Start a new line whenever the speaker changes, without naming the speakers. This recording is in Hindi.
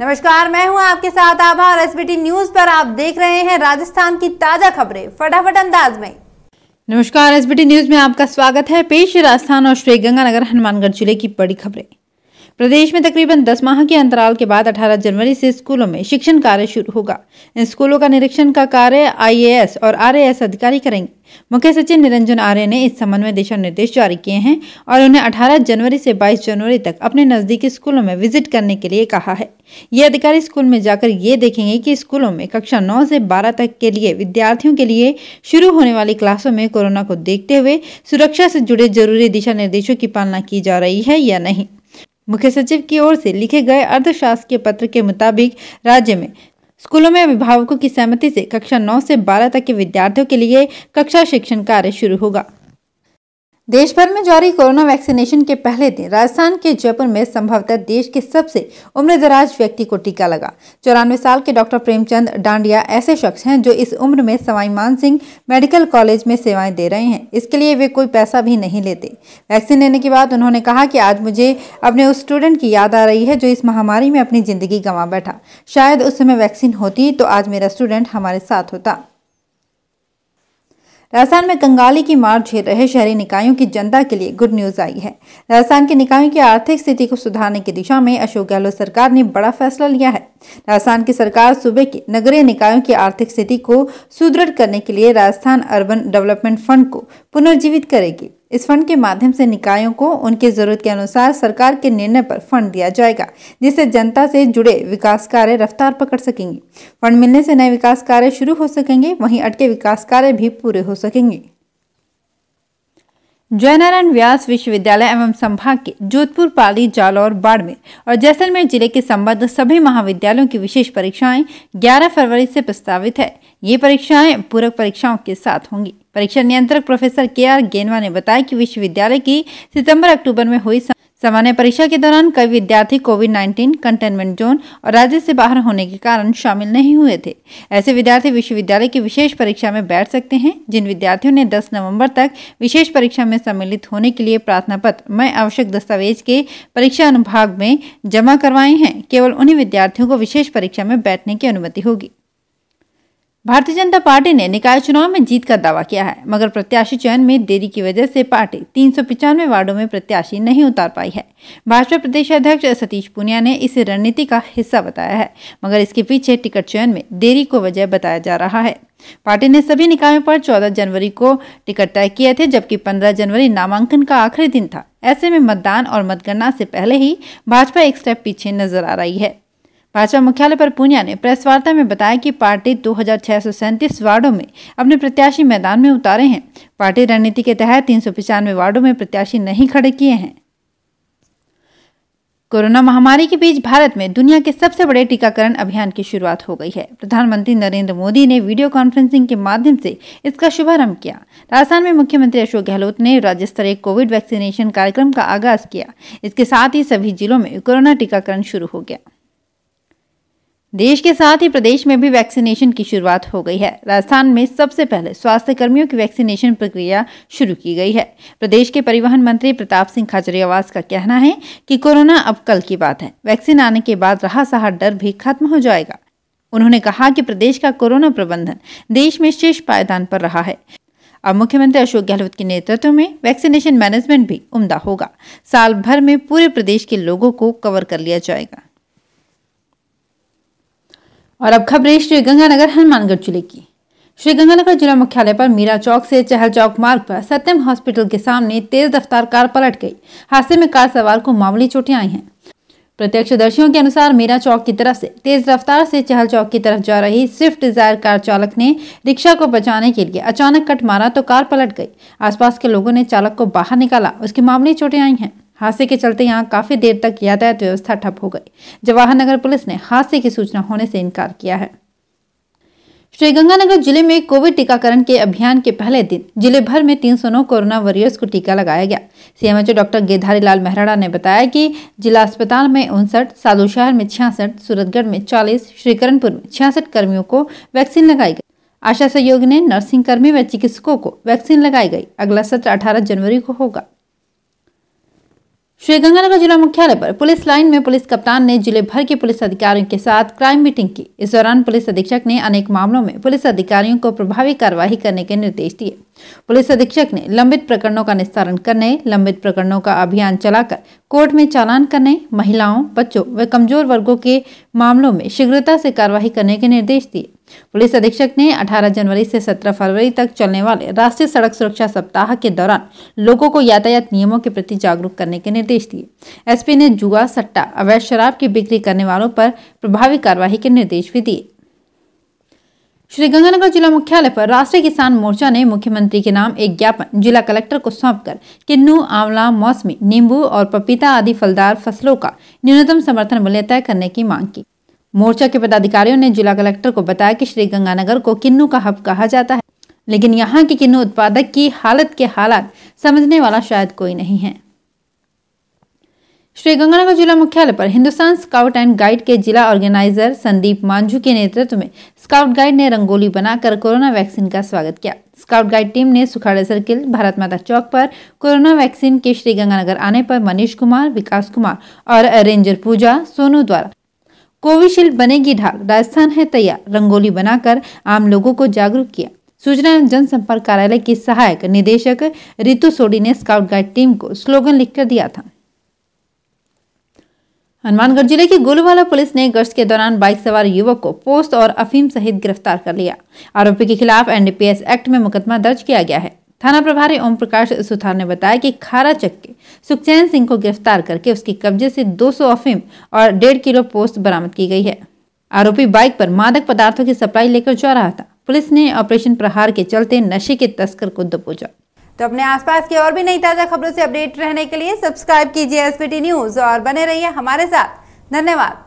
नमस्कार मैं हूं आपके साथ आभा और एसबीटी न्यूज पर आप देख रहे हैं राजस्थान की ताजा खबरें फटाफट अंदाज में नमस्कार एसबीटी न्यूज में आपका स्वागत है पेश राजस्थान और श्रीगंगानगर हनुमानगढ़ जिले की बड़ी खबरें प्रदेश में तकरीबन 10 माह के अंतराल के बाद 18 जनवरी से स्कूलों में शिक्षण कार्य शुरू होगा इन स्कूलों का निरीक्षण का कार्य आईएएस और आरएएस अधिकारी करेंगे मुख्य सचिव निरंजन आर्य ने इस संबंध में दिशा निर्देश जारी किए हैं और उन्हें 18 जनवरी से 22 जनवरी तक अपने नजदीकी स्कूलों में विजिट करने के लिए कहा है ये अधिकारी स्कूल में जाकर ये देखेंगे की स्कूलों में कक्षा नौ से बारह तक के लिए विद्यार्थियों के लिए शुरू होने वाली क्लासों में कोरोना को देखते हुए सुरक्षा से जुड़े जरूरी दिशा निर्देशों की पालना की जा रही है या नहीं मुख्य सचिव की ओर से लिखे गए अर्धशासकीय पत्र के मुताबिक राज्य में स्कूलों में अभिभावकों की सहमति से कक्षा 9 से 12 तक के विद्यार्थियों के लिए कक्षा शिक्षण कार्य शुरू होगा देश भर में जारी कोरोना वैक्सीनेशन के पहले दिन राजस्थान के जयपुर में संभवतः देश के सबसे उम्रदराज व्यक्ति को टीका लगा चौरानवे साल के डॉक्टर प्रेमचंद डांडिया ऐसे शख्स हैं जो इस उम्र में सवाई मान सिंह मेडिकल कॉलेज में सेवाएं दे रहे हैं इसके लिए वे कोई पैसा भी नहीं लेते वैक्सीन लेने के बाद उन्होंने कहा कि आज मुझे अपने उस स्टूडेंट की याद आ रही है जो इस महामारी में अपनी जिंदगी गंवा बैठा शायद उस समय वैक्सीन होती तो आज मेरा स्टूडेंट हमारे साथ होता राजस्थान में कंगाली की मार झेल रहे शहरी निकायों की जनता के लिए गुड न्यूज आई है राजस्थान के निकायों की आर्थिक स्थिति को सुधारने की दिशा में अशोक गहलोत सरकार ने बड़ा फैसला लिया है राजस्थान की सरकार सूबे के नगरीय निकायों की आर्थिक स्थिति को सुदृढ़ करने के लिए राजस्थान अर्बन डेवलपमेंट फंड को पुनर्जीवित करेगी इस फंड के माध्यम से निकायों को उनकी जरूरत के अनुसार सरकार के निर्णय पर फंड दिया जाएगा जिससे जनता से जुड़े विकास कार्य रफ्तार पकड़ सकेंगे फंड मिलने से नए विकास कार्य शुरू हो सकेंगे वहीं अटके विकास कार्य भी पूरे हो सकेंगे जयनारायण व्यास विश्वविद्यालय एवं संभाग के जोधपुर पाली जालौर बाड़मेर और जैसलमेर जिले के संबद्ध सभी महाविद्यालयों की विशेष परीक्षाएं 11 फरवरी से प्रस्तावित है ये परीक्षाएं पूरक परीक्षाओं के साथ होंगी परीक्षा नियंत्रक प्रोफेसर के आर गेनवा ने बताया कि विश्वविद्यालय की सितंबर अक्टूबर में हुई सामान्य परीक्षा के दौरान कई विद्यार्थी कोविड 19 कंटेनमेंट जोन और राज्य से बाहर होने के कारण शामिल नहीं हुए थे ऐसे विद्यार्थी विश्वविद्यालय की विशेष परीक्षा में बैठ सकते हैं जिन विद्यार्थियों ने 10 नवंबर तक विशेष परीक्षा में सम्मिलित होने के लिए प्रार्थना पत्र में आवश्यक दस्तावेज के परीक्षा अनुभाग में जमा करवाए हैं केवल उन्हीं विद्यार्थियों को विशेष परीक्षा में बैठने की अनुमति होगी भारतीय जनता पार्टी ने निकाय चुनाव में जीत का दावा किया है मगर प्रत्याशी चयन में देरी की वजह से पार्टी तीन सौ पिचानवे वार्डो में प्रत्याशी नहीं उतार पाई है भाजपा प्रदेश अध्यक्ष सतीश पुनिया ने इसे रणनीति का हिस्सा बताया है मगर इसके पीछे टिकट चयन में देरी को वजह बताया जा रहा है पार्टी ने सभी निकायों पर 14 जनवरी को टिकट तय किए थे जबकि 15 जनवरी नामांकन का आखिरी दिन था ऐसे में मतदान और मतगणना से पहले ही भाजपा एक स्टेप पीछे नजर आ रही है भाजपा मुख्यालय पर पूनिया ने प्रेस वार्ता में बताया कि पार्टी दो वार्डों में अपने प्रत्याशी मैदान में उतारे हैं पार्टी रणनीति के तहत तीन सौ वार्डों में प्रत्याशी नहीं खड़े किए हैं कोरोना महामारी के बीच भारत में दुनिया के सबसे बड़े टीकाकरण अभियान की शुरुआत हो गई है प्रधानमंत्री नरेंद्र मोदी ने वीडियो कॉन्फ्रेंसिंग के माध्यम से इसका शुभारंभ किया राजस्थान में मुख्यमंत्री अशोक गहलोत ने राज्य स्तरीय कोविड वैक्सीनेशन कार्यक्रम का आगाज किया इसके साथ ही सभी जिलों में कोरोना टीकाकरण शुरू हो गया देश के साथ ही प्रदेश में भी वैक्सीनेशन की शुरुआत हो गई है राजस्थान में सबसे पहले स्वास्थ्य कर्मियों की वैक्सीनेशन प्रक्रिया शुरू की गई है प्रदेश के परिवहन मंत्री प्रताप सिंह खाचरियावास का कहना है कि कोरोना अब कल की बात है वैक्सीन आने के बाद रहा सहा डर भी खत्म हो जाएगा उन्होंने कहा कि प्रदेश का कोरोना प्रबंधन देश में शीर्ष पायदान पर रहा है अब मुख्यमंत्री अशोक गहलोत के नेतृत्व में वैक्सीनेशन मैनेजमेंट भी उम्दा होगा साल भर में पूरे प्रदेश के लोगों को कवर कर लिया जाएगा और अब खबरें श्रीगंगानगर हनुमानगढ़ जिले की श्रीगंगानगर जिला मुख्यालय पर मीरा चौक से चहल चौक मार्ग पर सत्यम हॉस्पिटल के सामने तेज रफ्तार कार पलट गई हादसे में कार सवार को मामूली चोटें आई हैं प्रत्यक्षदर्शियों के अनुसार मीरा चौक की तरफ से तेज रफ्तार से चहल चौक की तरफ जा रही स्विफ्ट डिजायर कार चालक ने रिक्शा को बचाने के लिए अचानक कट मारा तो कार पलट गई आसपास के लोगों ने चालक को बाहर निकाला उसकी मामूली चोटें आई हैं हादसे के चलते यहाँ काफी देर तक यातायात व्यवस्था ठप हो गई जवाहर नगर पुलिस ने हादसे की सूचना होने से इनकार किया है श्रीगंगानगर जिले में कोविड टीकाकरण के अभियान के पहले दिन जिले भर में 309 कोरोना वॉरियर्स को टीका लगाया गया सीएमएचओ डॉक्टर गेधारी लाल मेहराड़ा ने बताया कि जिला अस्पताल में उनसठ सालू शहर में छियासठ सूरतगढ़ में 40, श्रीकरणपुर में छियासठ कर्मियों को वैक्सीन लगाई गई आशा सहयोग ने नर्सिंग कर्मी व चिकित्सकों को वैक्सीन लगाई गई अगला सत्र अठारह जनवरी को होगा श्रीगंगानगर जिला मुख्यालय पर पुलिस लाइन में पुलिस कप्तान ने जिले भर के पुलिस अधिकारियों के साथ क्राइम मीटिंग की इस दौरान पुलिस अधीक्षक ने अनेक मामलों में पुलिस अधिकारियों को प्रभावी कार्रवाई करने के निर्देश दिए पुलिस अधीक्षक ने लंबित प्रकरणों का निस्तारण करने लंबित प्रकरणों का अभियान चलाकर कोर्ट में चालान करने महिलाओं बच्चों व कमजोर वर्गों के मामलों में शीघ्रता से कार्रवाई करने के निर्देश दिए पुलिस अधीक्षक ने 18 जनवरी से 17 फरवरी तक चलने वाले राष्ट्रीय सड़क सुरक्षा सप्ताह के दौरान लोगों को यातायात नियमों के प्रति जागरूक करने के निर्देश दिए एसपी ने जुआ सट्टा अवैध शराब की बिक्री करने वालों पर प्रभावी कार्यवाही के निर्देश भी दिए श्रीगंगानगर जिला मुख्यालय पर राष्ट्रीय किसान मोर्चा ने मुख्यमंत्री के नाम एक ज्ञापन जिला कलेक्टर को सौंपकर किन्नू आंवला मौसमी नींबू और पपीता आदि फलदार फसलों का न्यूनतम समर्थन मूल्य तय करने की मांग की मोर्चा के पदाधिकारियों ने जिला कलेक्टर को बताया कि श्री गंगानगर को किन्नू का हब कहा जाता है लेकिन यहाँ के किन्नू उत्पादक की हालत के हालात समझने वाला शायद कोई नहीं है श्रीगंगानगर जिला मुख्यालय पर हिंदुस्तान स्काउट एंड गाइड के जिला ऑर्गेनाइजर संदीप मांझू के नेतृत्व में स्काउट गाइड ने रंगोली बनाकर कोरोना वैक्सीन का स्वागत किया स्काउट गाइड टीम ने सुखाड़े सर्किल भारत माता चौक पर कोरोना वैक्सीन के श्रीगंगानगर आने पर मनीष कुमार विकास कुमार और रेंजर पूजा सोनू द्वारा कोविशील्ड बनेगी ढाक राजस्थान है तैयार रंगोली बनाकर आम लोगों को जागरूक किया सूचना एवं जनसंपर्क कार्यालय की सहायक निदेशक रितु सोडी ने स्काउट गाइड टीम को स्लोगन लिखकर दिया था हनुमानगढ़ जिले की गोलवाला पुलिस ने गश्त के दौरान बाइक सवार युवक को पोस्त और अफीम सहित गिरफ्तार कर लिया आरोपी के खिलाफ एनडीपीएस एक्ट में मुकदमा दर्ज किया गया है थाना प्रभारी ओम प्रकाश सुथार ने बताया कि खारा चक के सुखचैन सिंह को गिरफ्तार करके उसके कब्जे से 200 अफीम और डेढ़ किलो पोस्ट बरामद की गई है आरोपी बाइक पर मादक पदार्थों की सप्लाई लेकर जा रहा था पुलिस ने ऑपरेशन प्रहार के चलते नशे के तस्कर को दबोचा तो अपने आसपास की और भी नई ताज़ा खबरों से अपडेट रहने के लिए सब्सक्राइब कीजिए एसपीटी न्यूज़ और बने रहिए हमारे साथ धन्यवाद